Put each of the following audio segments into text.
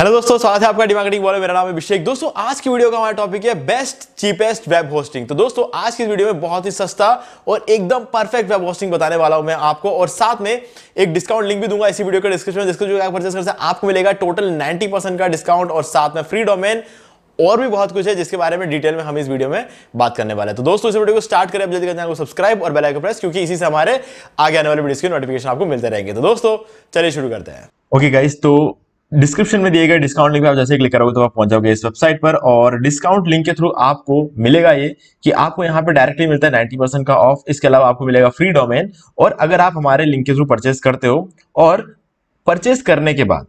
hello दोस्तों स्वागत है आपका डिमार्केटिंग बॉल मेरा नाम है अभिषेक दोस्तों आज की वीडियो का हमारा टॉपिक है बेस्ट चीपेस्ट वेब होस्टिंग तो दोस्तों आज की वीडियो में बहुत ही सस्ता और एकदम परफेक्ट वेब होस्टिंग बताने वाला हूं मैं आपको और साथ में एक डिस्काउंट लिंक भी दूंगा इसी वीडियो के डिस्क्रिप्शन परचेस कर आपको मिलेगा टोटल नाइन्टी का डिस्काउंट और साथ में फ्री डोमेन और भी बहुत कुछ है जिसके बारे में डिटेल में हम इस वीडियो में बात करने वाले हैं तो दोस्तों इस वीडियो को स्टार्ट करें जल्दी करते सब्सक्राइब और बेल आइकन प्रेस क्योंकि इसी से हमारे आगे आने वाले वीडियो के नोटिफिकेशन आपको मिलते रहेंगे तो दोस्तों चलिए शुरू करते हैं ओके गाइस तो डिस्क्रिप्शन में दिए गए डिस्काउंट लिंक पर आप जैसे क्लिक करोगे तो आप पहुंच जाओगे इस वेबसाइट पर और डिस्काउंट लिंक के थ्रू आपको मिलेगा ये कि आपको यहाँ पे डायरेक्टली मिलता है 90 परसेंट का ऑफ इसके अलावा आपको मिलेगा फ्री डोमेन और अगर आप हमारे लिंक के थ्रू परचेस करते हो और परचेस करने के बाद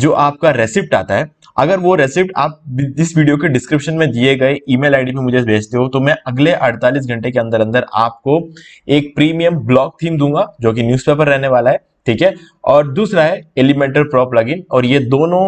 जो आपका रेसिप्ट आता है अगर वो रेसिप्ट आप इस वीडियो के डिस्क्रिप्शन में दिए गए ईमेल आईडी पे मुझे भेजते हो तो मैं अगले 48 घंटे के अंदर अंदर आपको एक प्रीमियम ब्लॉग थीम दूंगा जो कि न्यूज़पेपर रहने वाला है ठीक है और दूसरा है एलिमेंटर प्रो प्लगइन और ये दोनों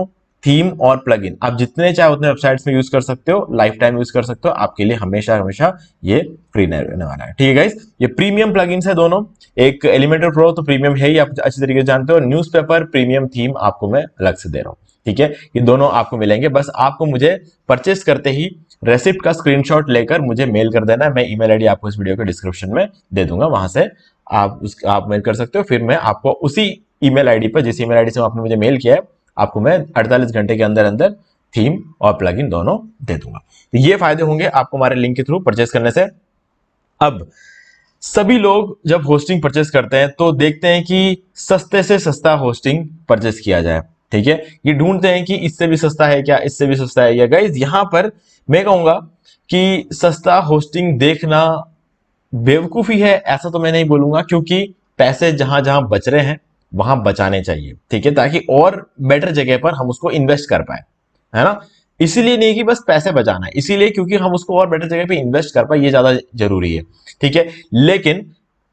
थीम और प्लगइन आप जितने चाहे उतने वेबसाइट्स में यूज कर सकते हो लाइफ टाइम यूज कर सकते हो आपके लिए हमेशा हमेशा ये फ्री रहने वाला है ठीक है गाइस ये प्रीमियम प्लगइन्स है दोनों एक एलिमेंटर प्रो तो प्रीमियम है ही आप अच्छी तरीके से जानते हो पेपर प्रीमियम थीम आपको मैं अलग से दे रहा हूँ ठीक है ये दोनों आपको मिलेंगे बस आपको मुझे परचेस करते ही रेसिप्ट का स्क्रीनशॉट लेकर मुझे मेल कर देना मैं ईमेल आईडी आपको इस वीडियो के डिस्क्रिप्शन में दे दूंगा वहां से आप उस आप मेल कर सकते हो फिर मैं आपको उसी ईमेल आईडी पर जिस ईमेल आईडी से आपने मुझे मेल किया है आपको मैं 48 घंटे के अंदर अंदर थीम और प्लगइन दोनों दे दूंगा तो ये फायदे होंगे आपको हमारे लिंक के थ्रू परचेस करने से अब सभी लोग जब होस्टिंग परचेस करते हैं तो देखते हैं कि सस्ते से सस्ता होस्टिंग परचेस किया जाए ठीक है ये ढूंढते हैं कि इससे भी सस्ता है क्या इससे भी सस्ता है क्या गाइज यहां पर मैं कहूंगा कि सस्ता होस्टिंग देखना बेवकूफ़ी है ऐसा तो मैं नहीं बोलूंगा क्योंकि पैसे जहां जहां बच रहे हैं वहां बचाने चाहिए ठीक है ताकि और बेटर जगह पर हम उसको इन्वेस्ट कर पाए है ना इसीलिए नहीं कि बस पैसे बचाना है इसीलिए क्योंकि हम उसको और बेटर जगह पे इन्वेस्ट कर पाए ये ज़्यादा जरूरी है ठीक है लेकिन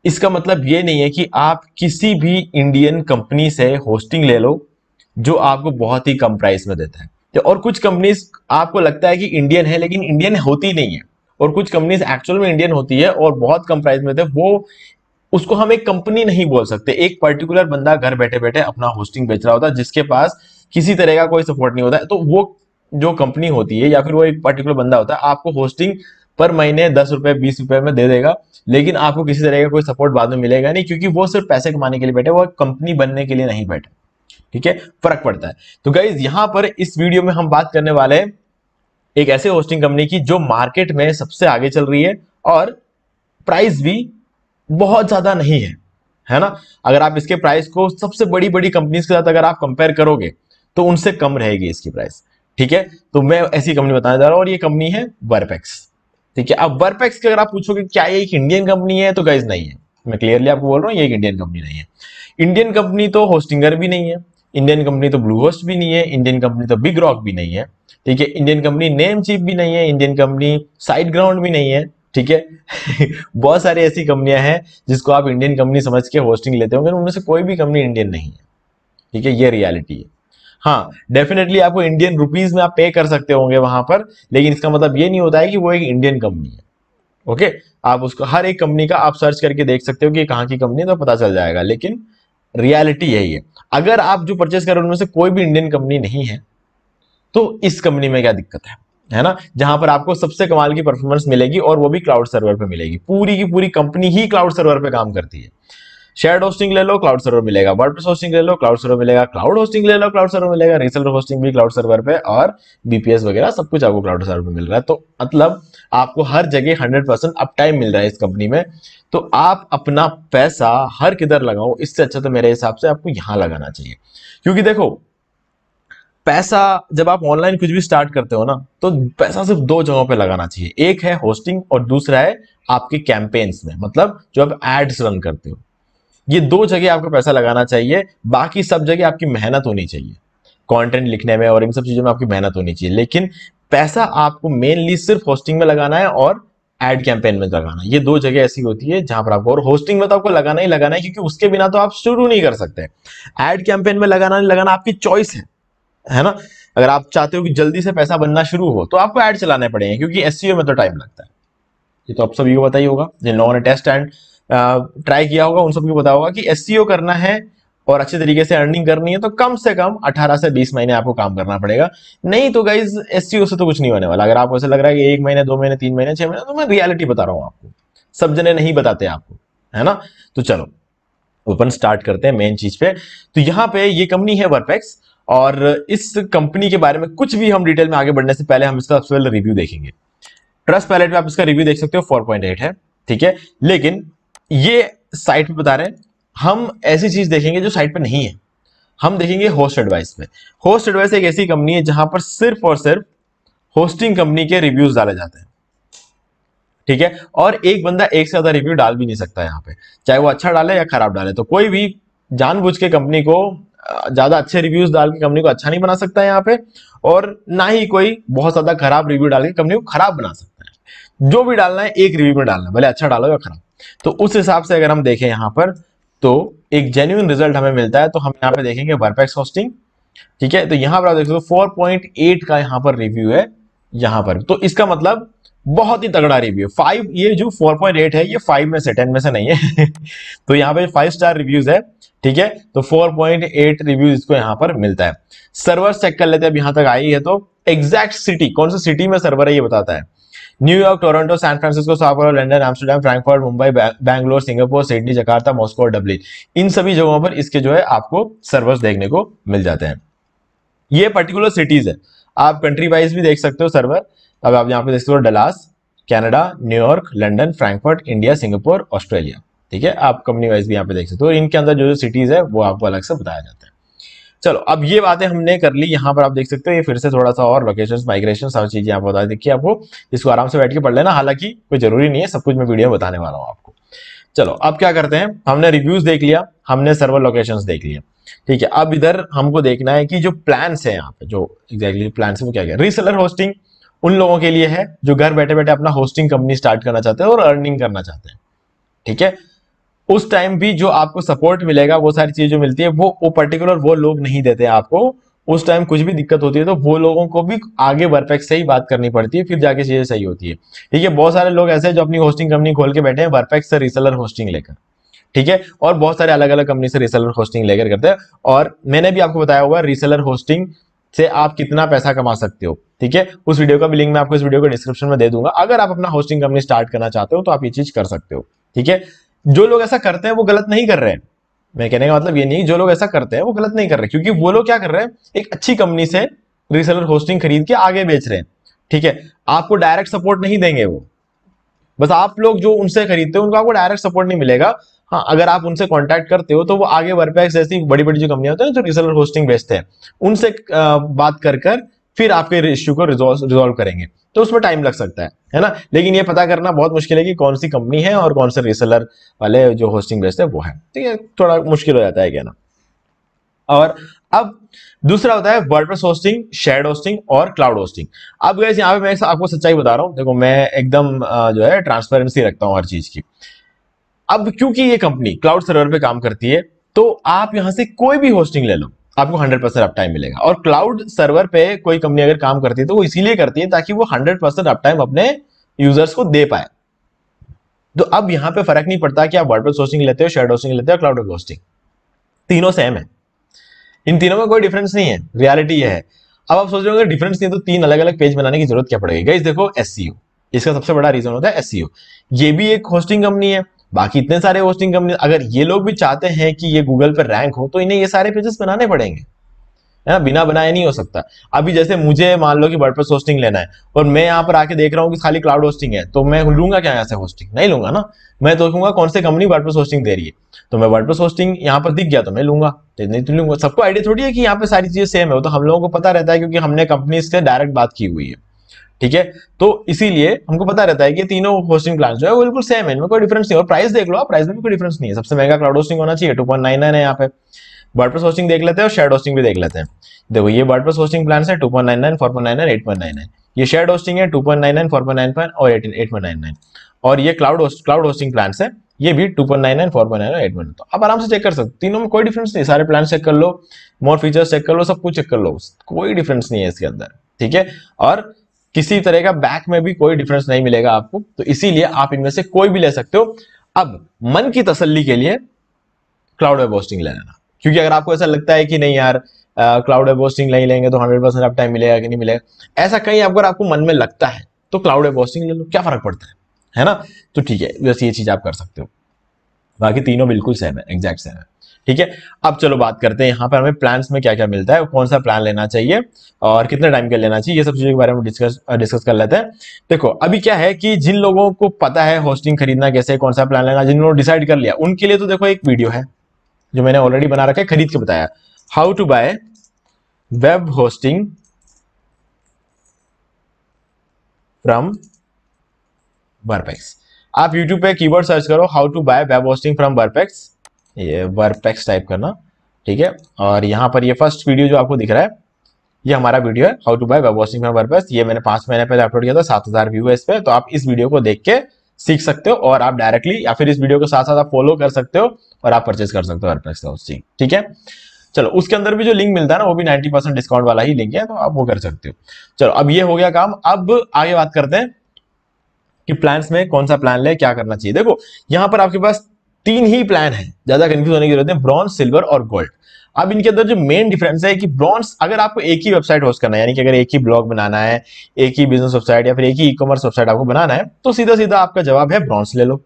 इसका मतलब ये नहीं है कि आप किसी भी इंडियन कंपनी से होस्टिंग ले लो जो आपको बहुत ही कम प्राइस में देता है और कुछ कंपनीज आपको लगता है कि इंडियन है लेकिन इंडियन होती नहीं है और कुछ कंपनीज एक्चुअल में इंडियन होती है और बहुत कम प्राइस में थे वो उसको हम एक कंपनी नहीं बोल सकते एक पर्टिकुलर बंदा घर बैठे बैठे अपना होस्टिंग बेच रहा होता है जिसके पास किसी तरह का कोई सपोर्ट नहीं होता है तो वो जो कंपनी होती है या फिर वो एक पर्टिकुलर बंदा होता है आपको होस्टिंग पर महीने दस रुपए बीस रुपए में दे देगा लेकिन आपको किसी तरह का कोई सपोर्ट बाद में मिलेगा नहीं क्योंकि वो सिर्फ पैसे कमाने के लिए बैठे वो कंपनी बनने के लिए नहीं बैठे ठीक है फर्क पड़ता है तो गाइज यहां पर इस वीडियो में हम बात करने वाले हैं एक ऐसे होस्टिंग कंपनी की जो मार्केट में सबसे आगे चल रही है और प्राइस भी बहुत ज़्यादा नहीं है है ना अगर आप इसके प्राइस को सबसे बड़ी बड़ी कंपनीज के साथ अगर आप कंपेयर करोगे तो उनसे कम रहेगी इसकी प्राइस ठीक है तो मैं ऐसी कंपनी बताने जा रहा हूं और ये कंपनी है वर्पेक्स ठीक है अब वर्पेक्स की अगर आप पूछोगे क्या ये एक इंडियन कंपनी है तो गाइज नहीं है मैं क्लियरली आपको बोल रहा हूँ ये एक इंडियन कंपनी नहीं है इंडियन कंपनी तो होस्टिंगर भी नहीं है इंडियन कंपनी तो ब्लू होस्ट भी नहीं है इंडियन कंपनी तो बिग रॉक भी नहीं है ठीक है इंडियन कंपनी नेम चीप भी नहीं है इंडियन कंपनी साइड ग्राउंड भी नहीं है ठीक है बहुत सारी ऐसी कंपनियां हैं जिसको आप इंडियन कंपनी समझ के होस्टिंग लेते होंगे उनमें से कोई भी कंपनी इंडियन नहीं है ठीक है ये रियालिटी है हाँ डेफिनेटली आपको इंडियन रुपीज में आप पे कर सकते होंगे वहां पर लेकिन इसका मतलब ये नहीं होता है कि वो एक इंडियन कंपनी है ओके आप उसको हर एक कंपनी का आप सर्च करके देख सकते हो कि कहाँ की कंपनी है तो पता चल जाएगा लेकिन रियलिटी यही है अगर आप जो परचेस कर रहे हैं उनमें से कोई भी इंडियन कंपनी नहीं है तो इस कंपनी में क्या दिक्कत है है ना जहां पर आपको सबसे कमाल की परफॉर्मेंस मिलेगी और वो भी क्लाउड सर्वर पे मिलेगी पूरी की पूरी कंपनी ही क्लाउड सर्वर पे काम करती है शेयर होस्टिंग ले लो क्लाउड सर्वर मिलेगा वर्डप्रेस होस्टिंग ले लो क्लाउड सर्वर मिलेगा क्लाउड होस्टिंग ले लो क्लाउड सर्वर मिलेगा रीसेलर होस्टिंग भी क्लाउड सर्वर पे और बीपीएस वगैरह सब कुछ आपको क्लाउड सर्वर पे मिल रहा है तो मतलब आपको हर जगह हंड्रेड परसेंट अप टाइम मिल रहा है इस कंपनी में तो आप अपना पैसा हर किधर लगाओ इससे अच्छा तो मेरे हिसाब से आपको यहां लगाना चाहिए क्योंकि देखो पैसा जब आप ऑनलाइन कुछ भी स्टार्ट करते हो ना तो पैसा सिर्फ दो जगहों पे लगाना चाहिए एक है होस्टिंग और दूसरा है आपके कैंपेन्स में मतलब जो आप एड्स रन करते हो ये दो जगह आपको पैसा लगाना चाहिए बाकी सब जगह आपकी मेहनत होनी चाहिए कंटेंट लिखने में और इन सब चीज़ों में आपकी मेहनत होनी चाहिए लेकिन पैसा आपको मेनली सिर्फ होस्टिंग में लगाना है और एड कैंपेन में लगाना है ये दो जगह ऐसी होती है जहां पर आपको और होस्टिंग में तो आपको लगाना ही लगाना है क्योंकि उसके बिना तो आप शुरू नहीं कर सकते एड कैंपेन में लगाना नहीं लगाना आपकी चॉइस है है ना अगर आप चाहते हो कि जल्दी से पैसा बनना शुरू हो तो आपको एड चलाने पड़ेंगे क्योंकि एस e में तो टाइम लगता है ये तो आप सभी को पता ही होगा जिन लोगों ने टेस्ट एंड ट्राई किया होगा उन सबको पता होगा कि एस e करना है और अच्छे तरीके से अर्निंग करनी है तो कम से कम 18 से 20 महीने आपको काम करना पड़ेगा नहीं तो गाइज एस से तो कुछ नहीं होने वाला अगर आपको ऐसा लग रहा है कि एक महीने दो महीने तीन महीने छह महीने तो मैं रियलिटी बता रहा हूँ आपको सब जने नहीं बताते आपको है ना तो चलो ओपन स्टार्ट करते हैं मेन चीज पे तो यहाँ पे ये कंपनी है वर्पेक्स और इस कंपनी के बारे में कुछ भी हम डिटेल में आगे बढ़ने से पहले हम इसका सबसे पहले रिव्यू देखेंगे ट्रस्ट पैलेट में आप इसका रिव्यू देख सकते हो 4.8 है ठीक है लेकिन ये साइट पे बता रहे हैं हम ऐसी चीज देखेंगे जो साइट पर नहीं है हम देखेंगे होस्ट एडवाइस में होस्ट एडवाइस एक ऐसी कंपनी है जहां पर सिर्फ और सिर्फ होस्टिंग कंपनी के रिव्यूज डाले जाते हैं ठीक है और एक बंदा एक से ज्यादा रिव्यू डाल भी नहीं सकता यहाँ पे चाहे वो अच्छा डाले या खराब डाले तो कोई भी जानबूझ के कंपनी को ज्यादा अच्छे रिव्यूज डाल के कंपनी को अच्छा नहीं बना सकता यहाँ पे और ना ही कोई बहुत ज्यादा खराब रिव्यू डाल के कंपनी को खराब बना सकता है जो भी डालना है एक रिव्यू में डालना है भले अच्छा डालो या खराब तो उस हिसाब से अगर हम देखें यहाँ पर तो एक जेन्यून रिजल्ट हमें मिलता है तो हम यहाँ पे देखेंगे वर्पेक्स होस्टिंग ठीक है तो यहाँ पर आप देख सकते पॉइंट एट का यहाँ पर रिव्यू है यहां पर तो इसका मतलब बहुत ही तगड़ा रिव्यू फाइव ये जो फोर पॉइंट एट है ये फाइव में से टेन में से नहीं है तो यहाँ पे फाइव स्टार रिव्यूज है ठीक है तो फोर पॉइंट एट रिव्यूज इसको यहाँ पर मिलता है सर्वर चेक कर लेते हैं अब यहां तक आई है तो एग्जैक्ट सिटी कौन सा सिटी में सर्वर है ये बताता है न्यूयॉर्क टोरंटो सैन फ्रांसिस्को साफोरो London Amsterdam Frankfurt Mumbai Bangalore Singapore Sydney Jakarta Moscow और डब्लिन इन सभी जगहों पर इसके जो है आपको सर्वर्स देखने को मिल जाते हैं ये पर्टिकुलर सिटीज है आप कंट्री वाइज भी देख सकते हो सर्वर अब आप यहाँ पे देख सकते हो Dallas Canada New York London Frankfurt India Singapore Australia ठीक है आप कंपनी वाइज भी यहाँ पे देख सकते हो इनके अंदर जो जो सिटीज है वो आपको अलग से बताया जाता है चलो अब ये बातें हमने कर ली यहाँ पर आप देख सकते हो ये फिर से थोड़ा सा और लोकेशन माइग्रेशन सारी चीजें आप बता देखिए आपको इसको आराम से बैठ के पढ़ लेना हालांकि कोई जरूरी नहीं है सब कुछ मैं वीडियो बताने वाला हूँ आपको चलो अब क्या करते हैं हमने रिव्यूज देख लिया हमने सर्वर लोकेशंस देख लिए ठीक है अब इधर हमको देखना है कि जो प्लान्स है यहाँ पे जो एग्जैक्टली प्लान है वो क्या क्या रीसेलर होस्टिंग उन लोगों के लिए है जो घर बैठे बैठे अपना होस्टिंग कंपनी स्टार्ट करना चाहते हैं और अर्निंग करना चाहते हैं ठीक है उस टाइम भी जो आपको सपोर्ट मिलेगा वो सारी चीज़ जो मिलती है वो वो पर्टिकुलर वो लोग नहीं देते हैं आपको उस टाइम कुछ भी दिक्कत होती है तो वो लोगों को भी आगे वर्पेक्स से ही बात करनी पड़ती है फिर जाके चीज़ें सही होती है ठीक है बहुत सारे लोग ऐसे जो अपनी होस्टिंग कंपनी खोल के बैठे हैं वर्पेक्स से रिसलर होस्टिंग लेकर ठीक है और बहुत सारे अलग अलग कंपनी से रिसलर होस्टिंग लेकर करते हैं और मैंने भी आपको बताया हुआ रिसेलर होस्टिंग से आप कितना पैसा कमा सकते हो ठीक है उस वीडियो का भी लिंक मैं आपको इस वीडियो को डिस्क्रिप्शन में दे दूंगा अगर आप अपना होस्टिंग कंपनी स्टार्ट करना चाहते हो तो आप ये चीज कर सकते हो ठीक है जो लोग ऐसा करते हैं वो गलत नहीं कर रहे हैं मैं कहने का मतलब ये नहीं जो लोग ऐसा करते हैं वो गलत नहीं कर रहे क्योंकि वो लोग क्या कर रहे हैं एक अच्छी कंपनी से रीसेलर होस्टिंग खरीद के आगे बेच रहे हैं ठीक है आपको डायरेक्ट सपोर्ट नहीं देंगे वो बस आप लोग जो उनसे खरीदते हो उनको आपको डायरेक्ट सपोर्ट नहीं मिलेगा हाँ अगर आप उनसे कांटेक्ट करते हो तो वो आगे वर्पैक्स जैसी बड़ी बड़ी जो कंपनियां होती है जो रिसलर होस्टिंग बेचते हैं उनसे बात कर कर फिर आपके इश्यू को रिजोल्व करेंगे तो उसमें टाइम लग सकता है है ना लेकिन ये पता करना बहुत मुश्किल है कि कौन सी कंपनी है और कौन से रिसलर वाले जो होस्टिंग बेचते हैं वो है ठीक है थोड़ा मुश्किल हो जाता है कहना और अब दूसरा होता है वर्डप्रेस होस्टिंग शेड होस्टिंग और क्लाउड होस्टिंग अब गैस यहाँ पे मैं आपको सच्चाई बता रहा हूँ देखो मैं एकदम जो है ट्रांसपेरेंसी रखता हूँ हर चीज की अब क्योंकि ये कंपनी क्लाउड सर्वर पे काम करती है तो आप यहां से कोई भी होस्टिंग ले लो आपको 100 परसेंट टाइम मिलेगा और क्लाउड सर्वर पे कोई कंपनी अगर काम करती है तो वो इसीलिए करती है ताकि वो 100 परसेंट अपटाइम अपने यूजर्स को दे पाए तो अब यहां पे फर्क नहीं पड़ता कि आप वर्ड होस्टिंग लेते हो शेड होस्टिंग लेते हो क्लाउड होस्टिंग तीनों सेम है इन तीनों में कोई डिफरेंस नहीं है रियालिटी यह है अब आप सोच रहे हो डिफरेंस नहीं तो तीन अलग अलग पेज बनाने की जरूरत क्या पड़ेगी गई देखो एस e इसका सबसे बड़ा रीजन होता है एस e ये भी एक होस्टिंग कंपनी है बाकी इतने सारे होस्टिंग कंपनी अगर ये लोग भी चाहते हैं कि ये गूगल पर रैंक हो तो इन्हें ये सारे पेजेस बनाने पड़ेंगे है ना बिना बनाए नहीं हो सकता अभी जैसे मुझे मान लो कि वर्डप्रेस होस्टिंग लेना है और मैं यहाँ पर आके देख रहा हूँ कि खाली क्लाउड होस्टिंग है तो मैं लूंगा क्या यहाँ से होस्टिंग नहीं लूंगा ना मैं देखूंगा कौन से कंपनी वर्डप्रेस होस्टिंग दे रही है तो मैं वर्डप्रेस होस्टिंग यहाँ पर दिख गया तो मैं लूंगा तो नहीं तो लूंगा सबको आइडिया थोड़ी है कि यहाँ पे सारी चीजें सेम है वो तो हम लोगों को पता रहता है क्योंकि हमने कंपनी से डायरेक्ट बात की हुई है ठीक है तो इसीलिए हमको पता रहता है कि तीनों होस्टिंग प्लान जो है वो बिल्कुल सेम है इनमें कोई डिफरेंस नहीं और प्राइस देख लो प्राइस में भी कोई डिफरेंस नहीं है सबसे महंगा क्लाउड होस्टिंग होना चाहिए टू पॉइंट नाइन नाइन है यहाँ पे वर्डप्रेस होस्टिंग देख लेते हैं और शेयर होस्टिंग भी देख लेते हैं देखो ये वर्डप्रेस होस्टिंग प्लान है two point nine nine four point nine nine eight point nine nine ये शेयर होस्टिंग है two point nine nine four point nine nine और एट पॉइंट नाइन नाइन और ये क्लाउड क्लाउड होस्टिंग प्लान है ये भी two point nine nine four point nine eight point तो आप आराम से चेक कर सकते तीनों में कोई डिफरेंस नहीं सारे प्लान चेक कर लो मोर फीचर्स चेक कर लो सब कुछ चेक कर लो कोई डिफरेंस नहीं है इसके अंदर ठीक है और किसी तरह का बैक में भी कोई डिफरेंस नहीं मिलेगा आपको तो इसीलिए आप इनमें से कोई भी ले सकते हो अब मन की तसल्ली के लिए क्लाउड वेब होस्टिंग ले लेना क्योंकि अगर आपको ऐसा लगता है कि नहीं यार क्लाउड वेब होस्टिंग नहीं लेंगे तो हंड्रेड परसेंट आप टाइम मिलेगा कि नहीं मिलेगा ऐसा कहीं अगर आपको मन में लगता है तो क्लाउड वेब होस्टिंग ले लो क्या फर्क पड़ता है है ना तो ठीक है बस ये चीज आप कर सकते हो बाकी तीनों बिल्कुल सेम है एग्जैक्ट सेम है ठीक है अब चलो बात करते हैं यहाँ पर हमें प्लान में क्या क्या मिलता है कौन सा प्लान लेना चाहिए और कितने टाइम का लेना चाहिए ये सब चीज़ों के बारे में डिस्कस डिस्कस कर लेते हैं देखो अभी क्या है कि जिन लोगों को पता है होस्टिंग खरीदना कैसे कौन सा प्लान लेना जिन लोगों ने डिसाइड कर लिया उनके लिए तो देखो एक वीडियो है जो मैंने ऑलरेडी बना रखा है खरीद के बताया how to buy web hosting from Verpex आप यूट्यूब पे कीवर्ड सर्च करो how to buy web hosting from Verpex ये वर्ब टाइप करना ठीक है और यहाँ पर ये फर्स्ट वीडियो जो आपको दिख रहा है ये हमारा वीडियो है how to buy web washing हमारे पास ये मैंने पांच महीने पहले अपलोड किया था सात हज़ार व्यू है इस पर तो आप इस वीडियो को देख के सीख सकते हो और आप डायरेक्टली या फिर इस वीडियो के साथ साथ आप फॉलो कर सकते हो और आप परचेज कर सकते हो वर्डप्रेस का ठीक है चलो उसके अंदर भी जो लिंक मिलता है ना वो भी 90 परसेंट डिस्काउंट वाला ही लिंक है तो आप वो कर सकते हो चलो अब ये हो गया काम अब आगे बात करते हैं कि प्लान्स में कौन सा प्लान ले क्या करना चाहिए देखो यहाँ पर आपके पास तीन ही प्लान है ज्यादा कंफ्यूज होने की जरूरत है ब्रॉन्स सिल्वर और गोल्ड अब इनके अंदर जो मेन डिफरेंस है कि ब्रॉन्स अगर आपको एक ही वेबसाइट होस्ट करना है यानी कि अगर एक ही ब्लॉग बनाना है एक ही बिजनेस वेबसाइट या फिर एक ही ई कॉमर्स वेबसाइट आपको बनाना है तो सीधा सीधा आपका जवाब है ब्रॉन्स ले लो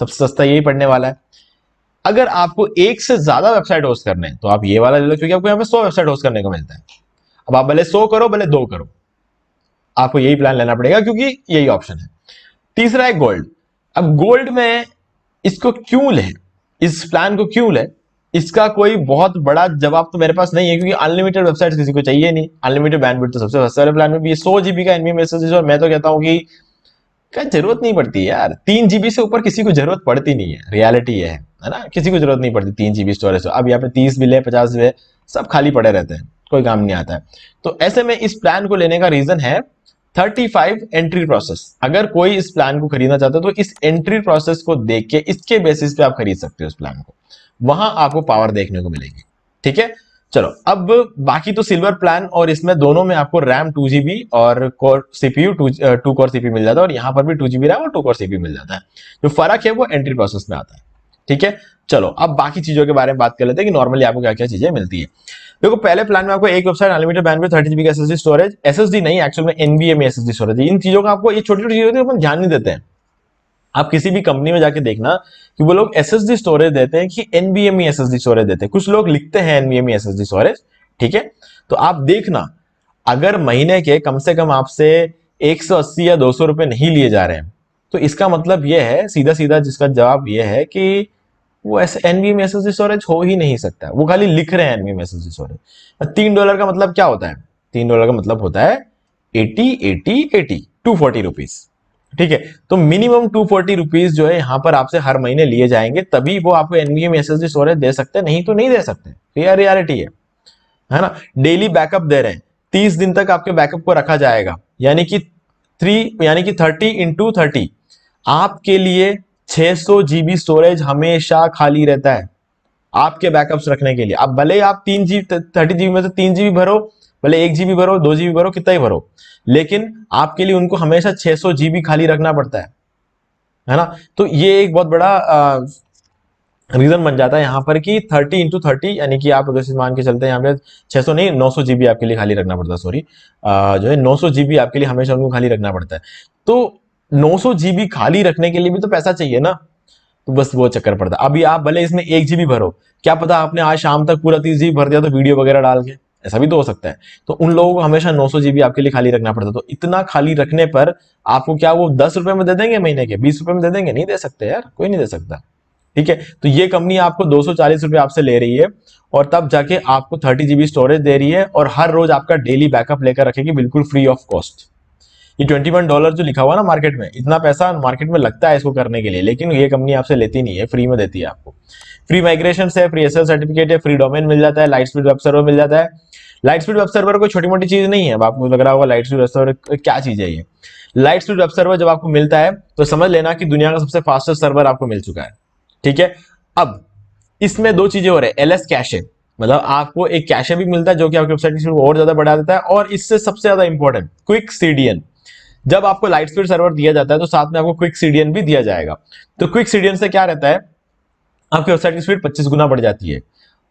सबसे सस्ता यही पड़ने वाला है अगर आपको एक से ज्यादा वेबसाइट होस्ट करने हैं तो आप ये वाला ले लो क्योंकि आपको यहाँ पे सौ वेबसाइट होस्ट करने को मिलता है अब आप भले सौ करो भले दो करो आपको यही प्लान लेना पड़ेगा क्योंकि यही ऑप्शन है तीसरा है गोल्ड अब गोल्ड में इसको क्यों लें इस प्लान को क्यों लें इसका कोई बहुत बड़ा जवाब तो मेरे पास नहीं है क्योंकि अनलिमिटेड वेबसाइट किसी को चाहिए नहीं अनलिमिटेड बैंडविड्थ तो सबसे सस्ते वाले प्लान में भी सौ जीबी का एनबी मैसेज और मैं तो कहता हूँ कि क्या जरूरत नहीं पड़ती यार तीन जीबी से ऊपर किसी को जरूरत पड़ती नहीं है रियालिटी है है ना किसी को जरूरत नहीं पड़ती तीन जीबी स्टोरेज अब यहाँ पे तीस बिले पचास बिले सब खाली पड़े रहते हैं कोई काम नहीं आता है तो ऐसे में इस प्लान को लेने का रीजन है 35 एंट्री प्रोसेस अगर कोई इस प्लान को खरीदना चाहता है तो इस एंट्री प्रोसेस को देख के इसके बेसिस पे आप खरीद सकते हो उस प्लान को वहां आपको पावर देखने को मिलेगी ठीक है चलो अब बाकी तो सिल्वर प्लान और इसमें दोनों में आपको रैम टू जीबी और core CPU two two core CPU मिल जाता है और यहां पर भी टू जीबी रैम और टू कोर सीपी मिल जाता है जो फर्क है वो एंट्री प्रोसेस में आता है ठीक है चलो अब बाकी चीजों के बारे में बात कर लेते हैं कि नॉर्मली आपको क्या क्या चीजें मिलती है देखो पहले प्लान में आपको एक वेबसाइट अनलिमिटेड बैंड में थर्टी जीबी का एसएसडी स्टोरेज एसएसडी नहीं एक्चुअल में एनबीए में एसएसडी स्टोरेज इन चीजों का आपको ये छोटी छोटी चीजें अपन ध्यान नहीं देते हैं आप किसी भी कंपनी में जाके देखना कि वो लोग एसएसडी स्टोरेज देते हैं कि एनबीएम एसएसडी स्टोरेज देते हैं कुछ लोग लिखते हैं एनबीएम एसएसडी स्टोरेज ठीक है तो आप देखना अगर महीने के कम से कम आपसे 180 या 200 रुपए नहीं लिए जा रहे हैं तो इसका मतलब यह है सीधा सीधा जिसका जवाब यह है कि वो ऐसे एनवी मैसेज स्टोरेज हो ही नहीं सकता वो खाली लिख रहे हैं एनवी मैसेज स्टोरेज तीन डॉलर का मतलब क्या होता है तीन डॉलर का मतलब होता है eighty eighty eighty two forty rupees ठीक है तो मिनिमम टू फोर्टी रुपीज जो है यहाँ पर आपसे हर महीने लिए जाएंगे तभी वो आपको एनवीएम एसएसडी स्टोरेज दे सकते नहीं तो नहीं दे सकते रियलिटी है है ना डेली बैकअप दे रहे हैं तीस दिन तक आपके बैकअप को रखा जाएगा यानी कि थ्री यानी कि थर्टी इंटू थर्टी आपके लिए 600 जीबी स्टोरेज हमेशा खाली रहता है आपके बैकअप्स रखने के लिए आप भले ही आप तीन जी थर्टी जीबी में से तीन जीबी भरो भले एक जीबी भरो दो जीबी भरो कितना ही भरो लेकिन आपके लिए उनको हमेशा 600 जीबी खाली रखना पड़ता है है ना तो ये एक बहुत बड़ा आ, रीजन बन जाता है यहाँ पर कि 30 इंटू थर्टी यानी कि आप अगर मान के चलते हैं यहाँ पे 600 नहीं 900 जीबी आपके लिए खाली रखना पड़ता है सॉरी जो है 900 जीबी आपके लिए हमेशा उनको खाली रखना पड़ता है तो नौ सौ जीबी खाली रखने के लिए भी तो पैसा चाहिए ना तो बस वो चक्कर पड़ता अभी आप भले इसमें एक जीबी भरो क्या पता आपने आज शाम तक पूरा तीस जीबी भर दिया तो वीडियो वगैरह डाल के ऐसा भी तो हो सकता है तो उन लोगों को हमेशा नौ सौ जीबी आपके लिए खाली रखना पड़ता है तो इतना खाली रखने पर आपको क्या वो दस रुपए में दे देंगे महीने के बीस रुपए में दे देंगे नहीं दे सकते यार कोई नहीं दे सकता ठीक है तो ये कंपनी आपको दो रुपए आपसे ले रही है और तब जाके आपको थर्टी जीबी स्टोरेज दे रही है और हर रोज आपका डेली बैकअप लेकर रखेगी बिल्कुल फ्री ऑफ कॉस्ट ये ट्वेंटी वन डॉलर जो लिखा हुआ ना मार्केट में इतना पैसा मार्केट में लगता है इसको करने के लिए लेकिन ये कंपनी आपसे लेती नहीं है फ्री में देती है आपको फ्री माइग्रेशन है फ्री एस सर्टिफिकेट है फ्री डोमेन मिल जाता है लाइट स्पीड वेब सर्वर मिल जाता है लाइट स्पीड वेब सर्वर कोई छोटी मोटी चीज नहीं है आपको लग रहा होगा लाइट स्पीड वेब सर्वर क्या चीज है ये लाइट स्पीड वेब सर्वर जब आपको मिलता है तो समझ लेना की दुनिया का सबसे फास्टेस्ट सर्वर आपको मिल चुका है ठीक है अब इसमें दो चीजें हो रही है एल एस कैशे मतलब आपको एक कैशे भी मिलता है जो कि आपकी वेबसाइट की स्पीड और ज्यादा बढ़ा देता है और इससे सबसे ज्यादा इंपॉर्टेंट क्विक सीडीएन जब आपको लाइट स्पीड सर्वर दिया जाता है तो साथ में आपको क्विक सीडीएन भी दिया जाएगा तो क्विक सीडीएन से क्या रहता है आपकी वेबसाइट की स्पीड 25 गुना बढ़ जाती है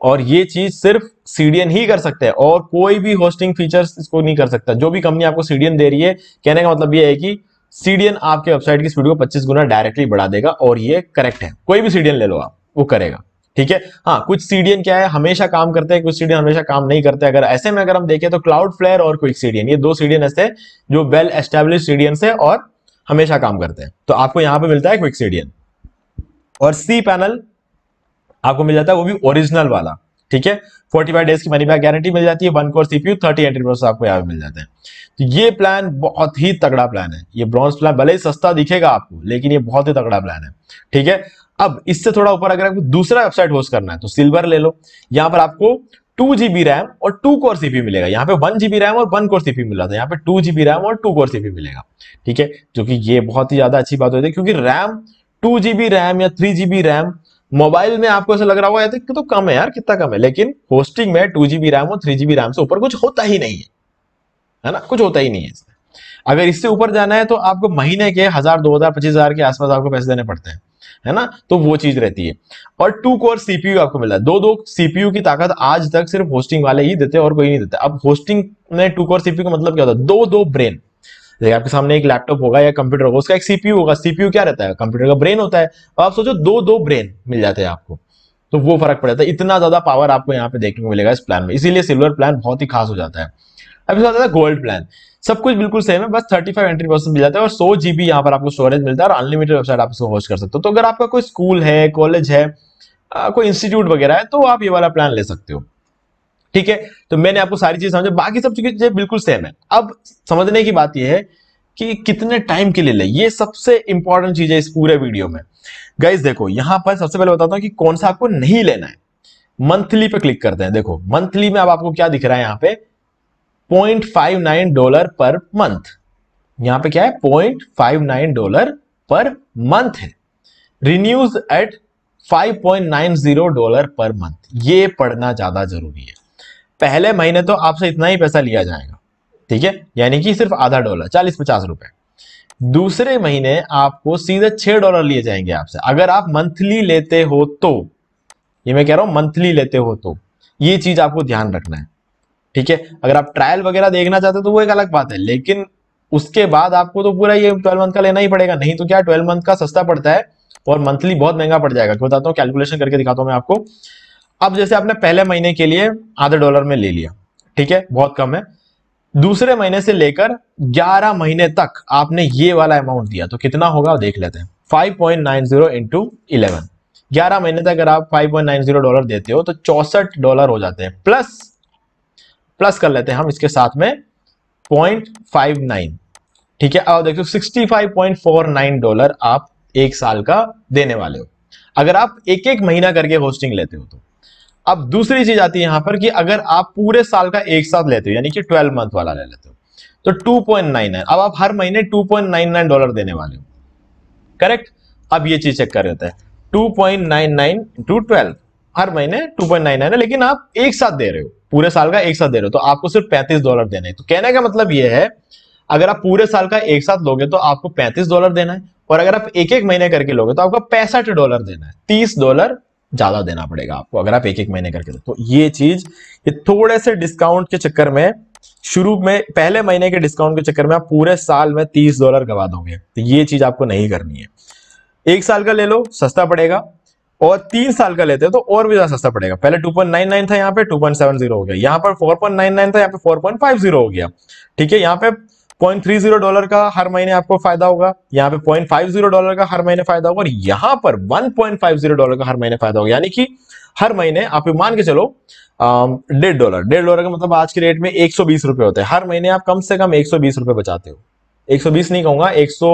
और ये चीज सिर्फ सीडीएन ही कर सकते हैं और कोई भी होस्टिंग फीचर्स इसको नहीं कर सकता जो भी कंपनी आपको सीडीएन दे रही है कहने का मतलब ये है कि सीडीएन आपके वेबसाइट की स्पीड को 25 गुना डायरेक्टली बढ़ा देगा और ये करेक्ट है कोई भी सीडीएन ले लो आप वो करेगा ठीक है हाँ कुछ सीडीएन क्या है हमेशा काम करते हैं कुछ सीडीएन हमेशा काम नहीं करते अगर ऐसे में अगर हम देखें तो क्लाउड फ्लेयर और क्विक सीडीएन ये दो सीडीएन ऐसे जो वेल एस्टेब्लिश सीडीएन है और हमेशा काम करते हैं तो आपको यहां पर मिलता है क्विक सीडीएन और सी पैनल आपको मिल जाता है वो भी ओरिजिनल वाला ठीक है 45 डेज की मनी बैक गारंटी मिल जाती है one core CPU 30 entry process आपको यहाँ पे मिल जाते हैं तो ये प्लान बहुत ही तगड़ा प्लान है ये ब्रॉन्ज प्लान भले ही सस्ता दिखेगा आपको लेकिन ये बहुत ही तगड़ा प्लान है ठीक है अब इससे थोड़ा ऊपर अगर आपको दूसरा वेबसाइट होस्ट करना है तो सिल्वर ले लो यहाँ पर आपको टू जीबी रैम और टू कोर सीपी मिलेगा यहाँ पे वन जीबी रैम और वन कोर सीपी मिल रहा था यहाँ पे टू जीबी रैम और टू कोर सीपी मिलेगा ठीक है जो कि ये बहुत ही ज्यादा अच्छी बात होती है क्योंकि रैम टू जीबी रैम या थ्री जीबी रैम मोबाइल में आपको ऐसा लग रहा होगा यार तो कम है यार कितना कम है लेकिन होस्टिंग में टू जीबी रैम और थ्री जीबी रैम से ऊपर कुछ होता ही नहीं है है ना कुछ होता ही नहीं है अगर इससे ऊपर जाना है तो आपको महीने के हजार दो हजार पच्चीस हजार के आसपास आपको पैसे देने पड़ते हैं है ना तो वो चीज रहती है और टू कोर सीपीयू आपको मिला दो दो सीपीयू की ताकत आज तक सिर्फ होस्टिंग वाले ही देते और कोई नहीं देता अब होस्टिंग ने टू कोर सीपीयू का मतलब क्या होता है दो दो ब्रेन जैसे आपके सामने एक लैपटॉप होगा या कंप्यूटर होगा उसका एक सीपीयू होगा सीपीयू क्या रहता है कंप्यूटर का ब्रेन होता है अब आप सोचो दो दो ब्रेन मिल जाते हैं आपको तो वो फर्क पड़ जाता है इतना ज्यादा पावर आपको यहाँ पे देखने को मिलेगा इस प्लान में इसीलिए सिल्वर प्लान बहुत ही खास हो जाता है अभी इसका होता गोल्ड प्लान सब कुछ बिल्कुल सेम है बस 35 एंट्री परसेंट मिल जाता है और सौ जीबी यहाँ पर आपको स्टोरेज मिलता है और अनलिमिटेड वेबसाइट आप इसको होस्ट कर सकते हो तो अगर आपका कोई स्कूल है कॉलेज है कोई इंस्टीट्यूट वगैरह है तो आप ये वाला प्लान ले सकते हो ठीक है तो मैंने आपको सारी चीज समझा बाकी सब चीजें बिल्कुल सेम है अब समझने की बात यह है कि कितने टाइम के लिए ले ये सबसे इंपॉर्टेंट चीज है इस पूरे वीडियो में गाइज देखो यहां पर सबसे पहले बताता हूँ कि कौन सा आपको नहीं लेना है मंथली पे क्लिक करते हैं देखो मंथली में अब आपको क्या दिख रहा है यहाँ पे 0.59 डॉलर पर मंथ यहां पे क्या है 0.59 डॉलर पर मंथ है renews at 5.90 dollar per month ये पढ़ना ज्यादा जरूरी है पहले महीने तो आपसे इतना ही पैसा लिया जाएगा ठीक है यानी कि सिर्फ आधा डॉलर चालीस पचास रुपए दूसरे महीने आपको सीधे छह डॉलर लिए जाएंगे आपसे अगर आप मंथली लेते हो तो ये मैं कह रहा हूं मंथली लेते हो तो ये चीज आपको ध्यान रखना है ठीक है अगर आप ट्रायल वगैरह देखना चाहते हो तो वो एक अलग बात है लेकिन उसके बाद आपको तो पूरा ये ट्वेल्व मंथ का लेना ही पड़ेगा नहीं तो क्या ट्वेल्व मंथ का सस्ता पड़ता है और मंथली बहुत महंगा पड़ जाएगा क्यों बताता हूँ कैलकुलेशन करके दिखाता हूँ मैं आपको अब जैसे आपने पहले महीने के लिए आधे डॉलर में ले लिया ठीक है बहुत कम है दूसरे महीने से लेकर 11 महीने तक आपने ये वाला अमाउंट दिया तो कितना होगा देख लेते हैं 5.90 point nine zero into eleven ग्यारह महीने तक अगर आप 5.90 डॉलर देते हो तो चौसठ डॉलर हो जाते हैं प्लस प्लस कर लेते हैं हम इसके साथ में पॉइंट फाइव नाइन ठीक है और देखो sixty five point four nine dollar आप एक साल का देने वाले हो अगर आप एक एक महीना करके होस्टिंग लेते हो तो अब दूसरी चीज आती है यहां पर कि अगर आप पूरे साल का एक साथ लेते हो यानी कि ट्वेल्व मंथ वाला ले लेते हो तो टू पॉइंट नाइन नाइन अब आप हर महीने two point nine nine dollar देने वाले हो करेक्ट अब ये चीज चेक कर लेते हैं two point nine nine to twelve हर महीने 2.99 है लेकिन आप एक साथ दे रहे हो पूरे साल का एक साथ दे रहे हो तो आपको सिर्फ 35 डॉलर देना है तो कहने का मतलब यह है अगर आप पूरे साल का एक साथ लोगे तो आपको 35 डॉलर देना है और अगर आप एक एक महीने करके लोगे तो आपको पैंसठ डॉलर देना है तीस डॉलर ज्यादा देना पड़ेगा आपको अगर आप एक एक महीने करके तो ये चीज ये थोड़े से डिस्काउंट के चक्कर में शुरू में पहले महीने के डिस्काउंट के चक्कर में आप पूरे साल में तीस डॉलर गवा दोगे तो ये चीज आपको नहीं करनी है एक साल का ले लो सस्ता पड़ेगा और तीन साल का लेते हैं तो और भी ज्यादा सस्ता पड़ेगा पहले 2.99 था यहाँ पे 2.70 हो गया यहाँ पर 4.99 था यहाँ पे 4.50 हो गया ठीक है यहाँ पे 0.30 डॉलर का हर महीने आपको फायदा होगा यहाँ पे 0.50 डॉलर का हर महीने फायदा होगा और यहाँ पर 1.50 डॉलर का हर महीने फायदा होगा यानी कि हर महीने आप मान के चलो डेढ़ डॉलर डेढ़ डॉलर का मतलब आज के रेट में एक सौ बीस रुपए होते हैं हर महीने आप कम से कम एक सौ बीस रुपए बचाते हो 120 नहीं कहूंगा एक सौ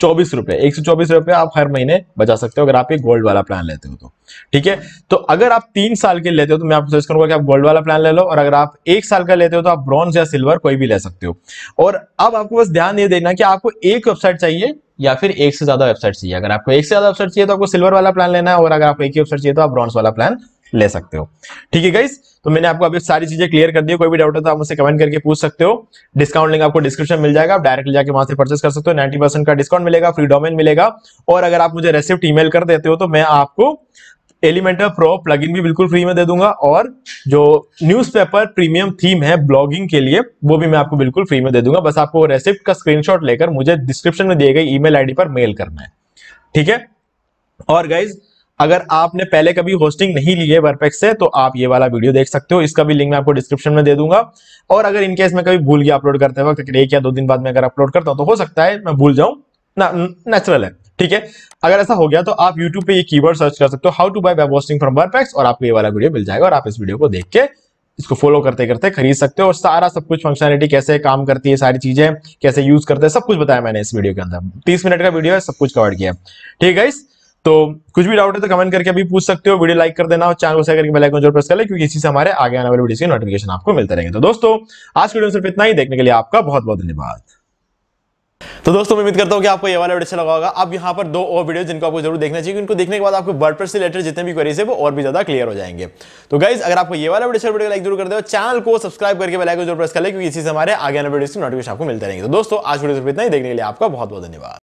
चौबीस रुपए एक सौ चौबीस रुपए आप हर महीने बचा सकते हो अगर आप ये गोल्ड वाला प्लान लेते हो तो ठीक है तो अगर आप तीन साल के लेते हो तो मैं आपको सजेस्ट करूंगा कि आप गोल्ड वाला प्लान ले लो और अगर आप एक साल का लेते हो तो आप ब्रॉन्ज या सिल्वर कोई भी ले सकते हो और अब आपको बस ध्यान ये देना कि आपको एक वेबसाइट चाहिए या फिर एक से ज्यादा वेबसाइट चाहिए अगर आपको एक से ज्यादा वेबसाइट चाहिए तो आपको सिल्वर वाला प्लान लेना है और अगर आपको एक ही वेबसाइट चाहिए तो आप ब्रॉन्ज वाला प्लान ले सकते हो ठीक है गाइस तो मैंने आपको अभी सारी चीजें क्लियर कर दी कोई भी डाउट है तो आप मुझसे कमेंट करके पूछ सकते हो डिस्काउंट लिंक आपको डिस्क्रिप्शन मिल जाएगा आप डायरेक्टली जाके वहां से परचेस कर सकते हो नाइनटी परसेंट का डिस्काउंट मिलेगा फ्री डोमेन मिलेगा और अगर आप मुझे रेसिप्ट ईमेल कर देते हो तो मैं आपको एलिमेंटर प्रो इन भी बिल्कुल फ्री में दे दूंगा और जो पेपर प्रीमियम थीम है ब्लॉगिंग के लिए वो भी मैं आपको बिल्कुल फ्री में दे दूंगा बस आपको रेसिप्ट का शॉट लेकर मुझे डिस्क्रिप्शन में दिए गए आई डी पर मेल करना है ठीक है और गाइज अगर आपने पहले कभी होस्टिंग नहीं ली है वर्पेक्स से तो आप ये वाला वीडियो देख सकते हो इसका भी लिंक मैं आपको डिस्क्रिप्शन में दे दूंगा और अगर इनकेस में कभी भूल गया अपलोड करते वक्त एक या दो दिन बाद में अगर अपलोड करता हूं तो हो सकता है मैं भूल जाऊं ना नेचुरल है ठीक है अगर ऐसा हो गया तो आप यूट्यूब पे ये कीवर्ड सर्च कर सकते हो how to buy web hosting from Verpex और आपको ये वाला वीडियो मिल जाएगा और आप इस वीडियो को देख के इसको फॉलो करते करते खरीद सकते हो और सारा सब कुछ फंक्शनलिटी कैसे काम करती है सारी चीजें कैसे यूज करते हैं सब कुछ बताया मैंने इस वीडियो के अंदर तीस मिनट का वीडियो है सब कुछ कवर किया ठीक है इस तो कुछ भी डाउट है तो कमेंट करके अभी पूछ सकते हो वीडियो लाइक कर देना और चैनल को करके बेल आइकन जरूर प्रेस कर ले क्योंकि इसी से हमारे आगे आने वाले वीडियो के नोटिफिकेशन आपको मिलते रहेंगे तो दोस्तों आज वीडियो सिर्फ इतना ही देखने के लिए आपका बहुत बहुत धन्यवाद तो दोस्तों मैं उम्मीद करता हूं कि आपको ये वाला वीडियो अच्छा लगा होगा अब यहां पर दो और वीडियो जिनको आपको जरूर देखना चाहिए उनको देखने के बाद आपको वर्ड से रिलेटेड जितने भी क्वेरीज है वो और भी ज्यादा क्लियर हो जाएंगे तो गाइज अगर आपको ये वाला वीडियो अच्छा वीडियो लाइक जरूर कर दो चैनल को सब्सक्राइब करके बेल आइकन जरूर प्रेस कर ले क्योंकि इसी से हमारे आगे वाले वीडियो नोटिफिकेशन आपको मिलते रहेंगे तो दोस्तों आज वीडियो सिर्फ इतना ही देखने के लिए आपका बहुत बहुत धन्यवाद